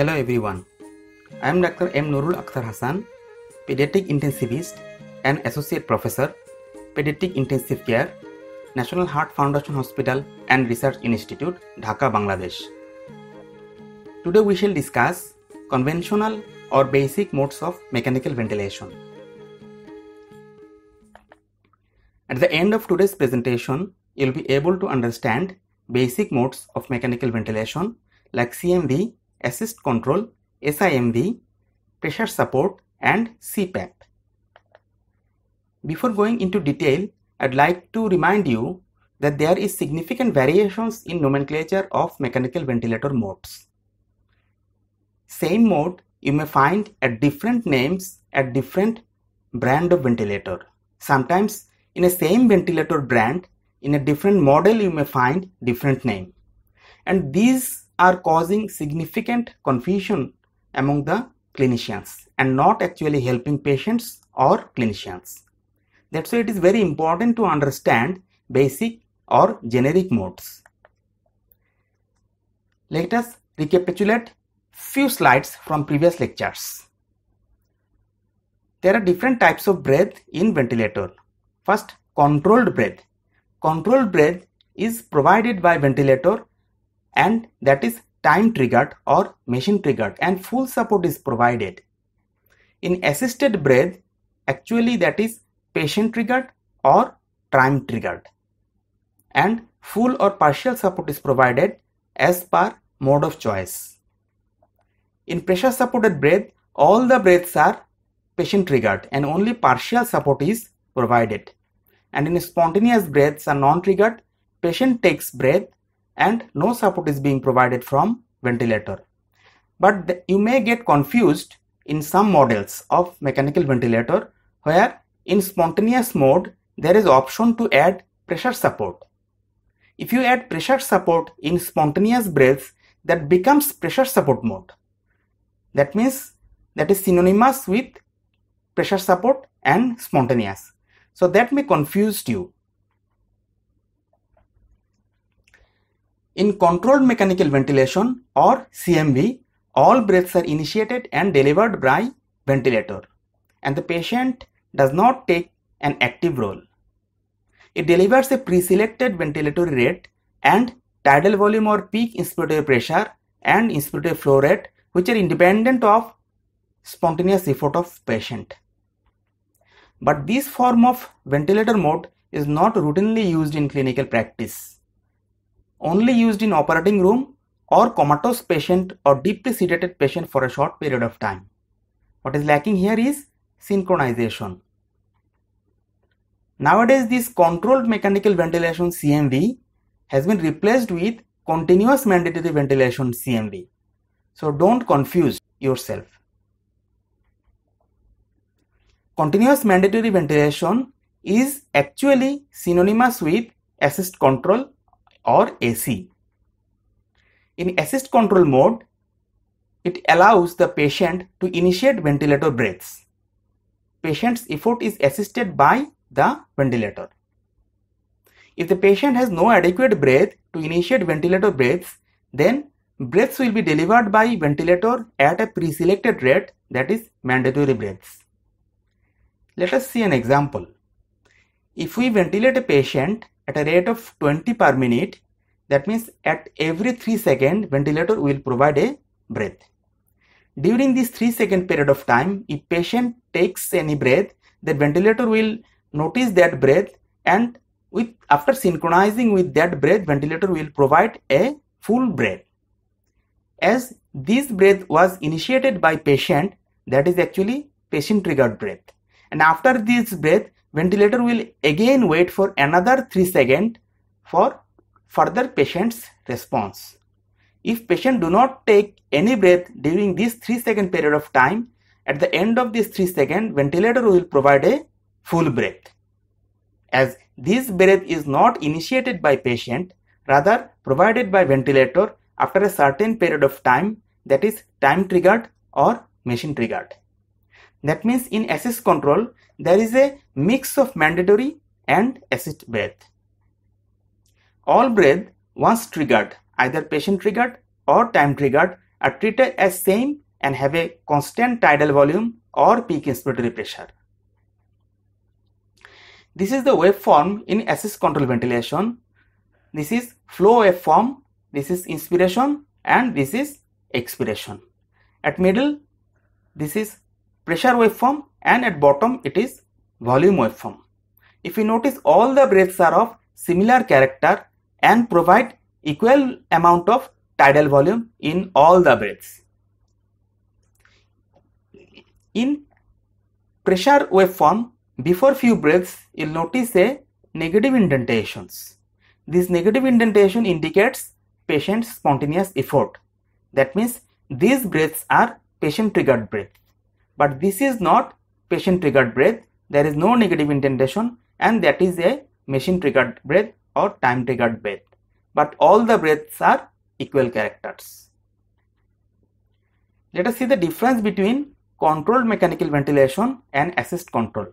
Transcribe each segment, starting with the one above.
Hello everyone. I am Dr. M. Nurul Akhtar Hassan, pediatric intensivist and associate professor, pediatric intensive care, National Heart Foundation Hospital and Research Institute, Dhaka, Bangladesh. Today we shall discuss conventional or basic modes of mechanical ventilation. At the end of today's presentation, you'll be able to understand basic modes of mechanical ventilation like CMV assist control, SIMV, pressure support and CPAP. Before going into detail, I'd like to remind you that there is significant variations in nomenclature of mechanical ventilator modes. Same mode you may find at different names at different brand of ventilator. Sometimes in a same ventilator brand, in a different model you may find different name. And these are causing significant confusion among the clinicians and not actually helping patients or clinicians. That's why it is very important to understand basic or generic modes. Let us recapitulate few slides from previous lectures. There are different types of breath in ventilator. First, controlled breath. Controlled breath is provided by ventilator and that is time triggered or machine triggered and full support is provided. In assisted breath, actually that is patient triggered or time triggered and full or partial support is provided as per mode of choice. In pressure supported breath, all the breaths are patient triggered and only partial support is provided. And in spontaneous breaths are non triggered, patient takes breath and no support is being provided from ventilator. But the, you may get confused in some models of mechanical ventilator where in spontaneous mode there is option to add pressure support. If you add pressure support in spontaneous breath that becomes pressure support mode. That means that is synonymous with pressure support and spontaneous. So that may confuse you. In controlled mechanical ventilation or CMV, all breaths are initiated and delivered by ventilator and the patient does not take an active role. It delivers a pre-selected ventilatory rate and tidal volume or peak inspiratory pressure and inspiratory flow rate which are independent of spontaneous effort of patient. But this form of ventilator mode is not routinely used in clinical practice only used in operating room or comatose patient or deeply sedated patient for a short period of time. What is lacking here is synchronization. Nowadays, this controlled mechanical ventilation CMV has been replaced with continuous mandatory ventilation CMV. So don't confuse yourself. Continuous mandatory ventilation is actually synonymous with assist control or AC. In assist control mode, it allows the patient to initiate ventilator breaths. Patient's effort is assisted by the ventilator. If the patient has no adequate breath to initiate ventilator breaths, then breaths will be delivered by ventilator at a pre-selected rate that is mandatory breaths. Let us see an example. If we ventilate a patient at a rate of 20 per minute that means at every 3 second ventilator will provide a breath during this 3 second period of time if patient takes any breath the ventilator will notice that breath and with after synchronizing with that breath ventilator will provide a full breath as this breath was initiated by patient that is actually patient triggered breath and after this breath ventilator will again wait for another 3 second for further patient's response. If patient do not take any breath during this 3 second period of time, at the end of this 3 second ventilator will provide a full breath. As this breath is not initiated by patient, rather provided by ventilator after a certain period of time that is time triggered or machine triggered. That means in access control, there is a mix of mandatory and acid breath. All breath, once triggered, either patient triggered or time triggered, are treated as same and have a constant tidal volume or peak inspiratory pressure. This is the waveform in assist control ventilation. This is flow waveform, this is inspiration and this is expiration. At middle, this is pressure waveform and at bottom it is volume waveform. If you notice all the breaths are of similar character and provide equal amount of tidal volume in all the breaths. In pressure waveform, before few breaths, you'll notice a negative indentations. This negative indentation indicates patient's spontaneous effort. That means these breaths are patient triggered breath. But this is not patient triggered breath. There is no negative indentation and that is a machine triggered breath or time triggered breath. But all the breaths are equal characters. Let us see the difference between controlled mechanical ventilation and assist control.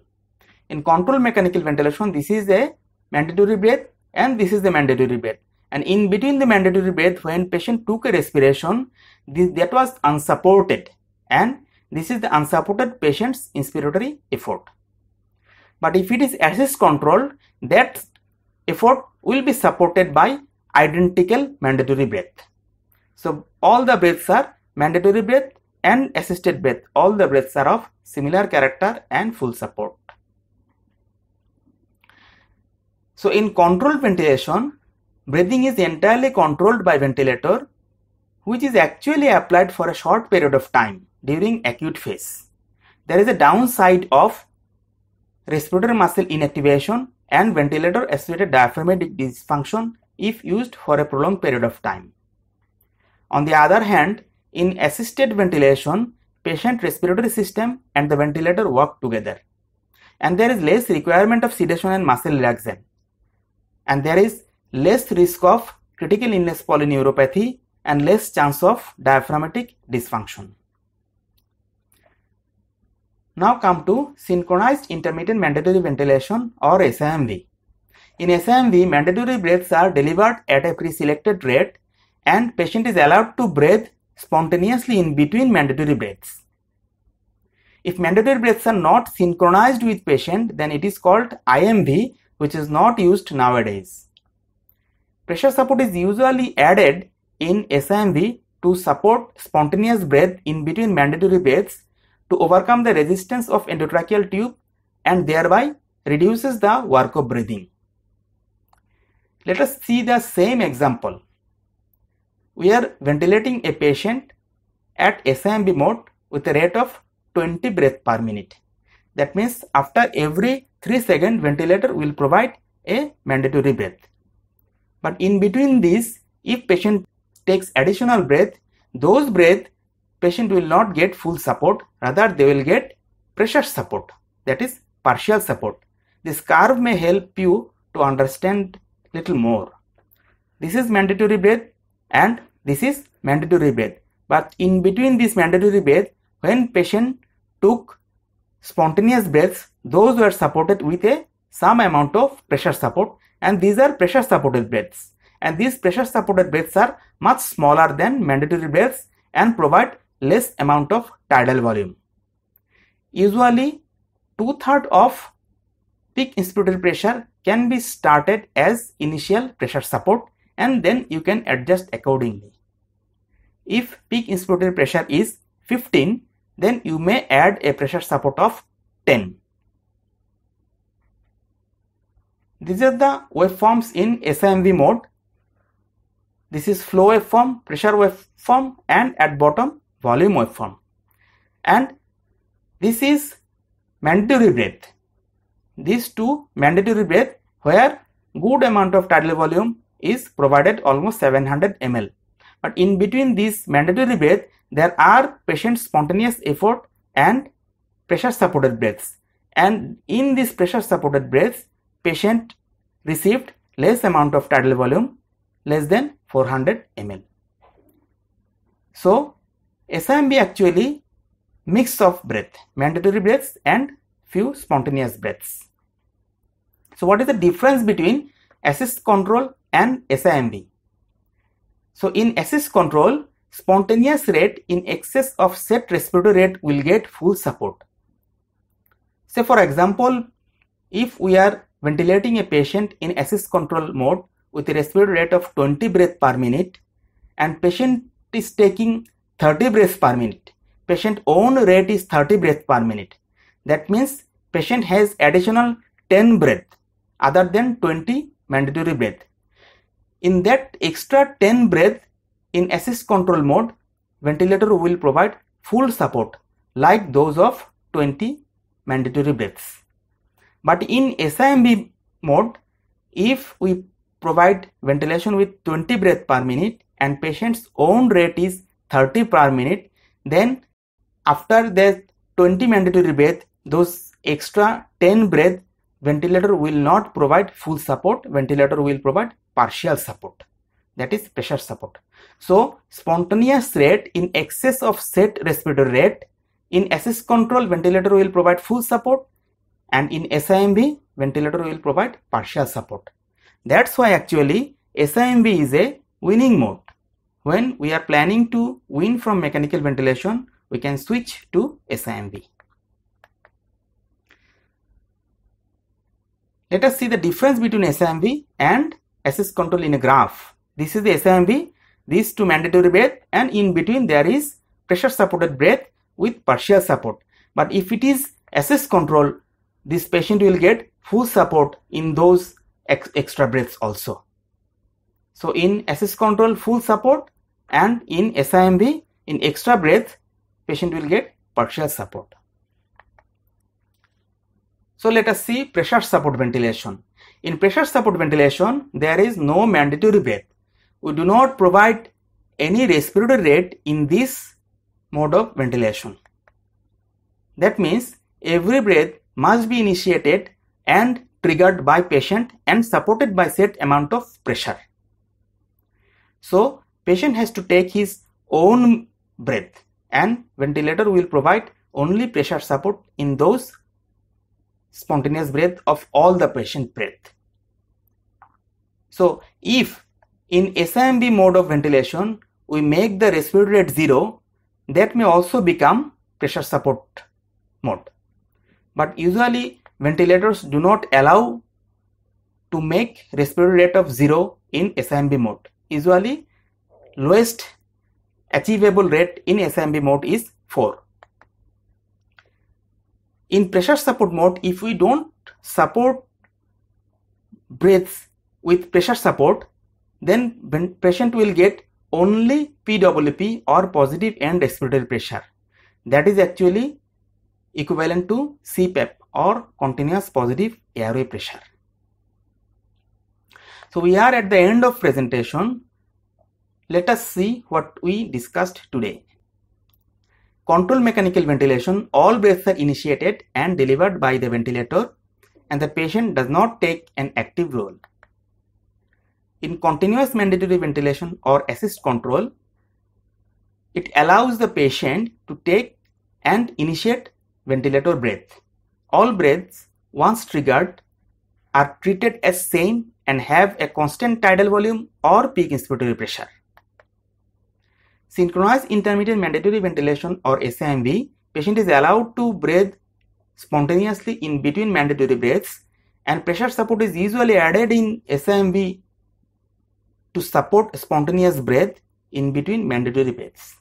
In controlled mechanical ventilation, this is a mandatory breath and this is the mandatory breath. And in between the mandatory breath, when patient took a respiration, this, that was unsupported and this is the unsupported patient's inspiratory effort. But if it is assist controlled, that effort will be supported by identical mandatory breath. So all the breaths are mandatory breath and assisted breath. All the breaths are of similar character and full support. So in controlled ventilation, breathing is entirely controlled by ventilator which is actually applied for a short period of time during acute phase. There is a downside of respiratory muscle inactivation and ventilator associated diaphragmatic dysfunction if used for a prolonged period of time. On the other hand, in assisted ventilation, patient respiratory system and the ventilator work together. And there is less requirement of sedation and muscle relaxant, And there is less risk of critical illness polyneuropathy and less chance of diaphragmatic dysfunction. Now come to synchronized intermittent mandatory ventilation or SIMV. In SIMV, mandatory breaths are delivered at a pre-selected rate and patient is allowed to breathe spontaneously in between mandatory breaths. If mandatory breaths are not synchronized with patient, then it is called IMV, which is not used nowadays. Pressure support is usually added in SIMV to support spontaneous breath in between mandatory breaths to overcome the resistance of endotracheal tube and thereby reduces the work of breathing. Let us see the same example. We are ventilating a patient at SIMB mode with a rate of 20 breath per minute. That means after every 3 second ventilator will provide a mandatory breath. But in between these, if patient takes additional breath, those breath patient will not get full support rather they will get pressure support that is partial support this curve may help you to understand little more this is mandatory breath and this is mandatory breath but in between this mandatory breath when patient took spontaneous breaths those were supported with a some amount of pressure support and these are pressure supported breaths and these pressure supported breaths are much smaller than mandatory breaths and provide less amount of tidal volume. Usually, two-thirds of peak inspiratory pressure can be started as initial pressure support and then you can adjust accordingly. If peak inspiratory pressure is 15, then you may add a pressure support of 10. These are the waveforms in SIMV mode. This is flow waveform, pressure waveform and at bottom volume waveform and this is mandatory breath these two mandatory breath where good amount of tidal volume is provided almost 700 ml but in between these mandatory breath there are patient spontaneous effort and pressure supported breaths and in these pressure supported breaths patient received less amount of tidal volume less than 400 ml so SIMB actually mix of breath, mandatory breaths and few spontaneous breaths. So what is the difference between assist control and SIMB? So in assist control, spontaneous rate in excess of set respiratory rate will get full support. Say for example, if we are ventilating a patient in assist control mode with a respiratory rate of 20 breath per minute and patient is taking 30 breaths per minute. Patient own rate is 30 breaths per minute. That means patient has additional 10 breath other than 20 mandatory breath. In that extra 10 breath in assist control mode, ventilator will provide full support like those of 20 mandatory breaths. But in SIMB mode, if we provide ventilation with 20 breath per minute and patient's own rate is 30 per minute then after that 20 mandatory breath those extra 10 breath ventilator will not provide full support ventilator will provide partial support that is pressure support so spontaneous rate in excess of set respiratory rate in SS control ventilator will provide full support and in SIMB ventilator will provide partial support that's why actually SIMB is a winning mode when we are planning to win from mechanical ventilation we can switch to SIMV. Let us see the difference between SIMV and SS control in a graph. This is the SIMV, these two mandatory breath and in between there is pressure supported breath with partial support. But if it is SS control, this patient will get full support in those ex extra breaths also. So in SS control full support and in SIMB in extra breath patient will get partial support. So let us see pressure support ventilation. In pressure support ventilation there is no mandatory breath. We do not provide any respiratory rate in this mode of ventilation. That means every breath must be initiated and triggered by patient and supported by set amount of pressure. So patient has to take his own breath and ventilator will provide only pressure support in those spontaneous breath of all the patient breath. So if in SMB mode of ventilation we make the respiratory rate 0 that may also become pressure support mode. But usually ventilators do not allow to make respiratory rate of 0 in SMB mode. Usually lowest achievable rate in SMB mode is 4. In pressure support mode, if we don't support breaths with pressure support, then patient will get only PWP or positive end respiratory pressure. That is actually equivalent to CPAP or continuous positive airway pressure. So we are at the end of presentation. Let us see what we discussed today. Control mechanical ventilation, all breaths are initiated and delivered by the ventilator and the patient does not take an active role. In continuous mandatory ventilation or assist control, it allows the patient to take and initiate ventilator breath. All breaths, once triggered, are treated as same and have a constant tidal volume or peak inspiratory pressure. Synchronized intermittent mandatory ventilation or SIMV, patient is allowed to breathe spontaneously in between mandatory breaths and pressure support is usually added in SIMV to support spontaneous breath in between mandatory breaths.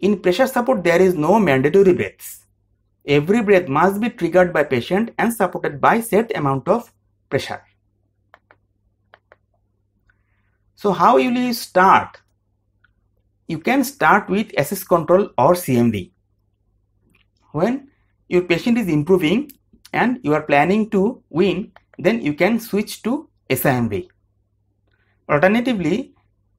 In pressure support, there is no mandatory breaths. Every breath must be triggered by patient and supported by set amount of pressure. So how will you start you can start with SS control or CMD. When your patient is improving and you are planning to win, then you can switch to SIMV. Alternatively,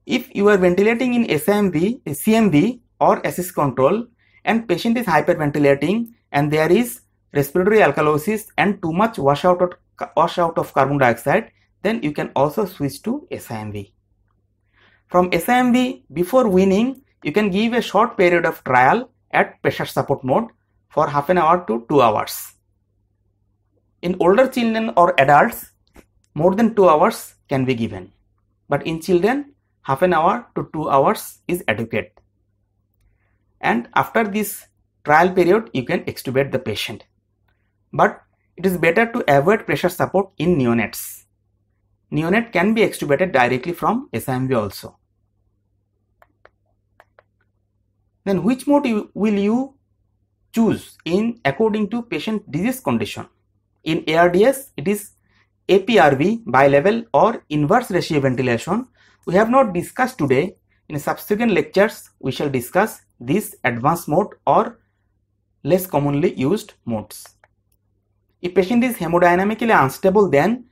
if you are ventilating in SIMV, CMD or SS control and patient is hyperventilating and there is respiratory alkalosis and too much washout of, washout of carbon dioxide, then you can also switch to SIMV. From SMB, before winning, you can give a short period of trial at pressure support mode for half an hour to 2 hours. In older children or adults, more than 2 hours can be given. But in children, half an hour to 2 hours is adequate. And after this trial period, you can extubate the patient. But it is better to avoid pressure support in neonates. Neonate can be extubated directly from SIMV also. then which mode you, will you choose in according to patient disease condition in ARDS it is APRV bilevel or inverse ratio ventilation we have not discussed today in subsequent lectures we shall discuss this advanced mode or less commonly used modes if patient is hemodynamically unstable then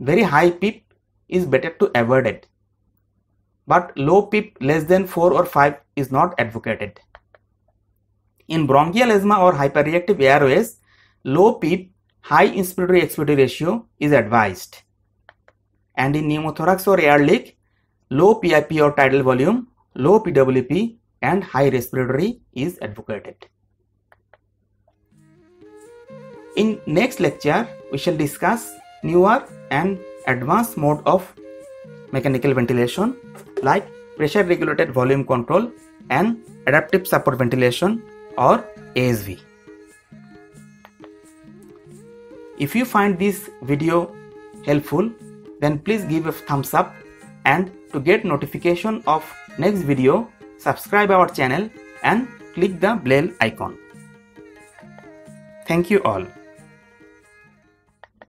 very high PIP is better to avoid it but low PIP less than 4 or 5 is not advocated. In bronchial asthma or hyperreactive airways, low PIP high inspiratory expiratory ratio is advised. And in pneumothorax or air leak, low PIP or tidal volume, low PWP and high respiratory is advocated. In next lecture, we shall discuss newer and advanced mode of mechanical ventilation like pressure regulated volume control and adaptive support ventilation or ASV. If you find this video helpful then please give a thumbs up and to get notification of next video subscribe our channel and click the bell icon. Thank you all.